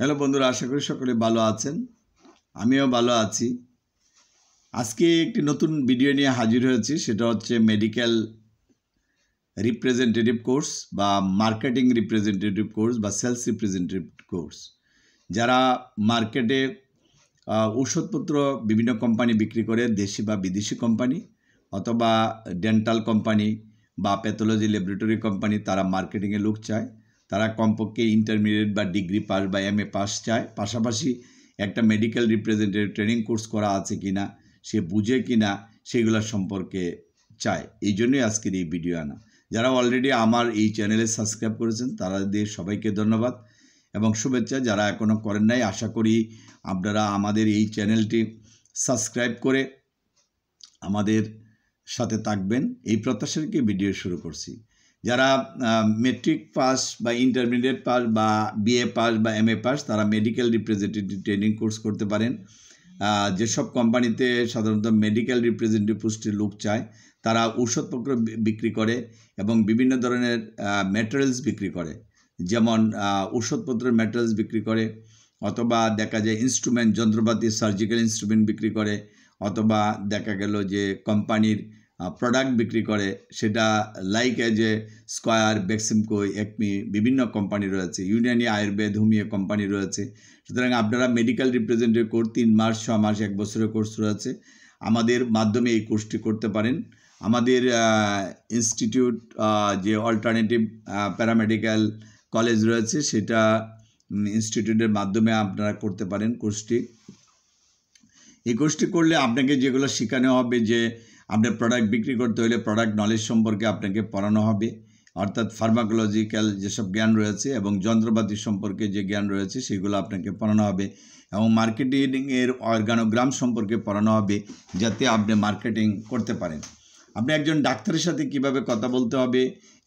hello বন্ধুরা আশা করি সকলে ভালো আছেন আমিও ভালো আছি আজকে একটি নতুন ভিডিও নিয়ে হাজির হয়েছি সেটা হচ্ছে মেডিকেল রিপ্রেজেন্টেটিভ কোর্স বা মার্কেটিং রিপ্রেজেন্টেটিভ কোর্স বা সেলস রিপ্রেজেন্টেটিভ কোর্স যারা মার্কেটে ওষুধপত্র বিভিন্ন কোম্পানি বিক্রি করে দেশি বা বিদেশি কোম্পানি অথবা ডেন্টাল কোম্পানি বা প্যাথোলজি ল্যাবরেটরি কোম্পানি তারা মার্কেটিংয়ে লোক চায় তারা কমপক্ষে ইন্টারমিডিয়েট বা ডিগ্রি পাস বা এম এ পাস চায় পাশাপাশি একটা মেডিকেল রিপ্রেজেন্টেটিভ ট্রেনিং কোর্স করা আছে কি না সে বুঝে কি না সেগুলো সম্পর্কে চায় এই জন্যই আজকের এই ভিডিও আনা যারা অলরেডি আমার এই চ্যানেলে সাবস্ক্রাইব করেছেন তারা দিয়ে সবাইকে ধন্যবাদ এবং শুভেচ্ছা যারা এখনও করেন নাই আশা করি আপনারা আমাদের এই চ্যানেলটি সাবস্ক্রাইব করে আমাদের সাথে থাকবেন এই প্রত্যাশা রেখে ভিডিও শুরু করছি যারা মেট্রিক পাস বা ইন্টারমিডিয়েট পাস বা বিএ পাস বা এম এ পাস তারা মেডিকেল রিপ্রেজেন্টেটিভ ট্রেনিং কোর্স করতে পারেন যেসব কোম্পানিতে সাধারণত মেডিকেল রিপ্রেজেন্টেটিভ পোস্টের লোক চায় তারা ঔষধপত্র বিক্রি করে এবং বিভিন্ন ধরনের ম্যাটেরিয়ালস বিক্রি করে যেমন ঔষধপত্রের ম্যাটেরিয়ালস বিক্রি করে অথবা দেখা যায় ইনস্ট্রুমেন্ট যন্ত্রপাতি সার্জিক্যাল ইনস্ট্রুমেন্ট বিক্রি করে অথবা দেখা গেল যে কোম্পানির প্রোডাক্ট বিক্রি করে সেটা like as a Square Beximco ACME বিভিন্ন কোম্পানি রয়েছে ইউনিয়ানি আয়ুর্বেদ হোমিও কোম্পানি রয়েছে সুতরাং আপনারা মেডিকেল রিপ্রেজেন্টেটিভ কোর্স তিন মাস ছ মাস এক বছরের কোর্স রয়েছে আমাদের মাধ্যমে এই কোর্সটি করতে পারেন আমাদের ইনস্টিটিউট যে অল্টারনেটিভ প্যারামেডিক্যাল কলেজ রয়েছে সেটা ইনস্টিটিউটের মাধ্যমে আপনারা করতে পারেন কোর্সটি এই কোর্সটি করলে আপনাকে যেগুলো শেখানো হবে যে আপনার প্রোডাক্ট বিক্রি করতে হলে প্রোডাক্ট নলেজ সম্পর্কে আপনাকে পড়ানো হবে অর্থাৎ ফার্মাকোলজিক্যাল যেসব জ্ঞান রয়েছে এবং যন্ত্রপাতি সম্পর্কে যে জ্ঞান রয়েছে সেগুলো আপনাকে পড়ানো হবে এবং মার্কেটিংয়ের অর্গানোগ্রাম সম্পর্কে পড়ানো হবে যাতে আপনি মার্কেটিং করতে পারেন আপনি একজন ডাক্তারের সাথে কিভাবে কথা বলতে হবে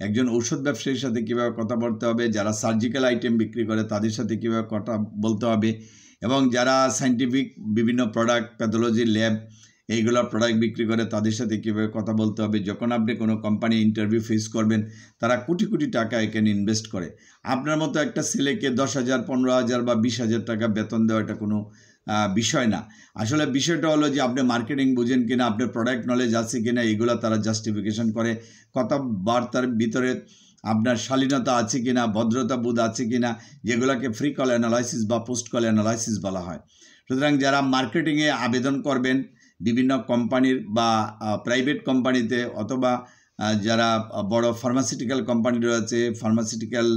একজন ঔষধ ব্যবসায়ীর সাথে কিভাবে কথা বলতে হবে যারা সার্জিক্যাল আইটেম বিক্রি করে তাদের সাথে কিভাবে কথা বলতে হবে এবং যারা সাইন্টিফিক বিভিন্ন প্রোডাক্ট প্যাথোলজি ল্যাব এইগুলো প্রোডাক্ট বিক্রি করে তাদের সাথে কীভাবে কথা বলতে হবে যখন আপনি কোনো কোম্পানি ইন্টারভিউ ফেস করবেন তারা কোটি কোটি টাকা এখানে ইনভেস্ট করে আপনার মতো একটা ছেলেকে দশ হাজার পনেরো হাজার বা বিশ হাজার টাকা বেতন দেওয়া এটা কোনো বিষয় না আসলে বিষয়টা হলো যে আপনি মার্কেটিং বুঝেন কিনা আপনার প্রোডাক্ট নলেজ আছে কিনা এগুলো তারা জাস্টিফিকেশন করে কথাবার্তার ভিতরে আপনার শালীনতা আছে কিনা ভদ্রতা বোধ আছে কিনা যেগুলোকে ফ্রি কল অ্যানালাইসিস বা পোস্ট কল অ্যানালাইসিস বলা হয় সুতরাং যারা মার্কেটিংয়ে আবেদন করবেন বিভিন্ন কোম্পানির বা প্রাইভেট কোম্পানিতে অথবা যারা বড় ফার্মাসিউটিক্যাল কোম্পানি রয়েছে ফার্মাসিউটিক্যাল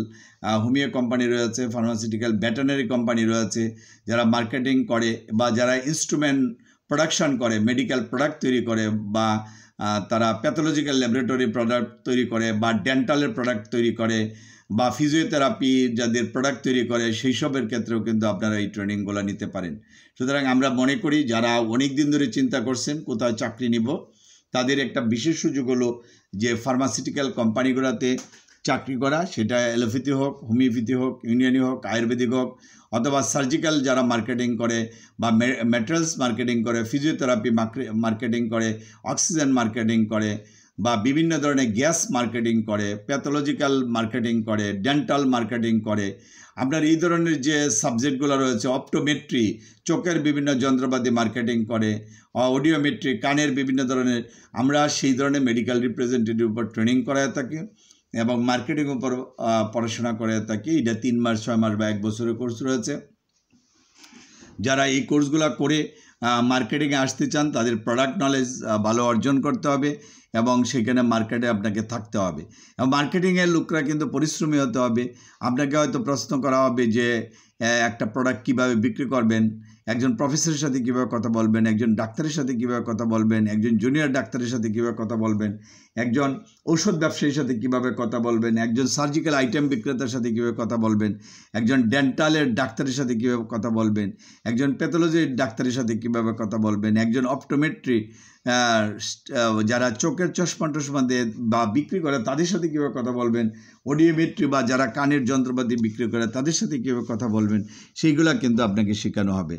হোমিও কোম্পানি রয়েছে ফার্মাসিউটিক্যাল ব্যাটানারি কোম্পানি রয়েছে যারা মার্কেটিং করে বা যারা ইনস্ট্রুমেন্ট প্রোডাকশন করে মেডিকেল প্রোডাক্ট তৈরি করে বা তারা প্যাথোলজিক্যাল ল্যাবরেটরি প্রোডাক্ট তৈরি করে বা ডেন্টালের প্রোডাক্ট তৈরি করে বা ফিজিওথেরাপি যাদের প্রোডাক্ট তৈরি করে সেই সবের ক্ষেত্রেও কিন্তু আপনারা এই ট্রেনিংগুলো নিতে পারেন সুতরাং আমরা মনে করি যারা অনেক দিন ধরে চিন্তা করছেন কোথায় চাকরি নিব তাদের একটা বিশেষ সুযোগ হলো যে ফার্মাসিউটিক্যাল কোম্পানিগুলোতে চাকরি করা সেটা অ্যালোপ্যাথি হোক হোমিওপ্যাথি হোক ইউনিয়নই হোক আয়ুর্বেদিক হোক অথবা সার্জিক্যাল যারা মার্কেটিং করে বা মেটেরিয়ালস মার্কেটিং করে ফিজিওথেরাপি মার্কেটিং করে অক্সিজেন মার্কেটিং করে বা বিভিন্ন ধরনের গ্যাস মার্কেটিং করে প্যাথোলজিক্যাল মার্কেটিং করে ডেন্টাল মার্কেটিং করে আপনার এই ধরনের যে সাবজেক্টগুলো রয়েছে অপটোমেট্রি চোখের বিভিন্ন যন্ত্রপাতি মার্কেটিং করে অডিওমেট্রি কানের বিভিন্ন ধরনের আমরা সেই ধরনের মেডিকেল রিপ্রেজেন্টেটিভ উপর ট্রেনিং করায় থাকি এবং মার্কেটিং উপর পড়াশোনা করে থাকি এটা তিন মাস ছয় মাস বা এক বছরের কোর্স রয়েছে যারা এই কোর্সগুলো করে মার্কেটিংয়ে আসতে চান তাদের প্রোডাক্ট নলেজ ভালো অর্জন করতে হবে এবং সেখানে মার্কেটে আপনাকে থাকতে হবে এবং মার্কেটিংয়ের লোকরা কিন্তু পরিশ্রমী হতে হবে আপনাকে হয়তো প্রশ্ন করা হবে যে একটা প্রোডাক্ট কিভাবে বিক্রি করবেন একজন প্রফেসরের সাথে কীভাবে কথা বলবেন একজন ডাক্তারের সাথে কীভাবে কথা বলবেন একজন জুনিয়র ডাক্তারের সাথে কীভাবে কথা বলবেন একজন ঔষধ ব্যবসায়ীর সাথে কিভাবে কথা বলবেন একজন সার্জিক্যাল আইটেম বিক্রেতার সাথে কীভাবে কথা বলবেন একজন ডেন্টালের ডাক্তারের সাথে কীভাবে কথা বলবেন একজন প্যাথোলজির ডাক্তারের সাথে কীভাবে কথা বলবেন একজন অপটোমেট্রি যারা চোখের চশমা টশমা দিয়ে বা বিক্রি করে তাদের সাথে কীভাবে কথা বলবেন অডিওমেট্রি বা যারা কানের যন্ত্রপাতি বিক্রি করে তাদের সাথে কীভাবে কথা বলবেন সেইগুলা কিন্তু আপনাকে শেখানো হবে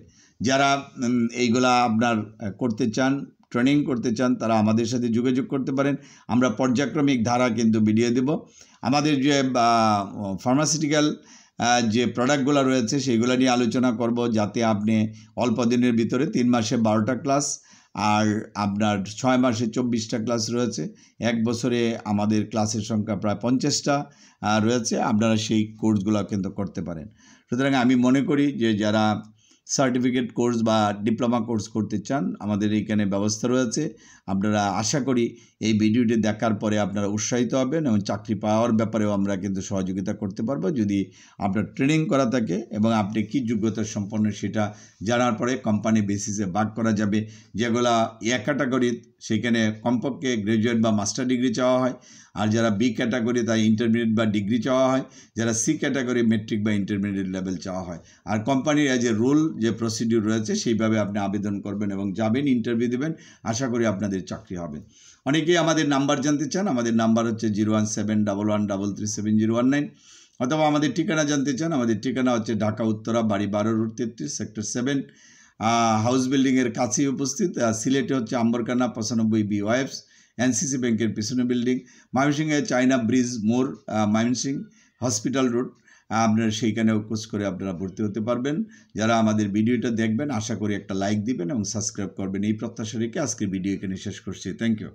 যারা এইগুলা আপনার করতে চান ট্রেনিং করতে চান তারা আমাদের সাথে যোগাযোগ করতে পারেন আমরা পর্যায়ক্রমিক ধারা কিন্তু ভিডিও দেব আমাদের যে ফার্মাসিউটিক্যাল যে প্রোডাক্টগুলো রয়েছে সেগুলো নিয়ে আলোচনা করব যাতে আপনি অল্প দিনের ভিতরে তিন মাসে বারোটা ক্লাস আর আপনার ছয় মাসে চব্বিশটা ক্লাস রয়েছে এক বছরে আমাদের ক্লাসের সংখ্যা প্রায় পঞ্চাশটা রয়েছে আপনারা সেই কোর্সগুলো কিন্তু করতে পারেন সুতরাং আমি মনে করি যে যারা সার্টিফিকেট কোর্স বা ডিপ্লোমা কোর্স করতে চান আমাদের এখানে ব্যবস্থা রয়েছে আপনারা আশা করি এই ভিডিওটি দেখার পরে আপনারা উৎসাহিত হবেন এবং চাকরি পাওয়ার ব্যাপারেও আমরা কিন্তু সহযোগিতা করতে পারবো যদি আপনার ট্রেনিং করা থাকে এবং আপনি কি যোগ্যতা সম্পন্ন সেটা জানার পরে কোম্পানি বেসিসে ভাগ করা যাবে যেগুলা এ ক্যাটাগরি সেখানে কমপক্ষে গ্র্যাজুয়েট বা মাস্টার ডিগ্রি চাওয়া হয় আর যারা বি ক্যাটাগরি তাই ইন্টারমিডিয়েট বা ডিগ্রি চাওয়া হয় যারা সি ক্যাটাগরি মেট্রিক বা ইন্টারমিডিয়েট লেভেল চাওয়া হয় আর কোম্পানির অ্যাজ এ রোল যে প্রসিডিউর রয়েছে সেইভাবে আপনি আবেদন করবেন এবং যাবেন ইন্টারভিউ দেবেন আশা করি আপনাদের চাকরি হবে অনেকেই আমাদের নাম্বার জানতে চান আমাদের নাম্বার হচ্ছে zero one seven double one double three seven zero one nine অথবা আমাদের ঠিকানা জানতে চান আমাদের ঠিকানা হচ্ছে ঢাকা উত্তরা বাড়ি বারো রুট তেত্রিশ সেক্টর সেভেন হাউস বিল্ডিংয়ের কাছেই উপস্থিত সিলেটে হচ্ছে আম্বরকানা পঁচানব্বই বি ওয়াইফস এনসিসি ব্যাংকের পিছনে বিল্ডিং ময়মনসিংহে চায়না ব্রিজ মোড় ময়মনসিংহ হসপিটাল রোড আপনারা সেইখানেও কোচ করে আপনারা ভর্তি হতে পারবেন যারা আমাদের ভিডিওটা দেখবেন আশা করি একটা লাইক দিবেন এবং সাবস্ক্রাইব করবেন এই প্রত্যাশা রেখে আজকের ভিডিও এখানে শেষ করছি থ্যাংক ইউ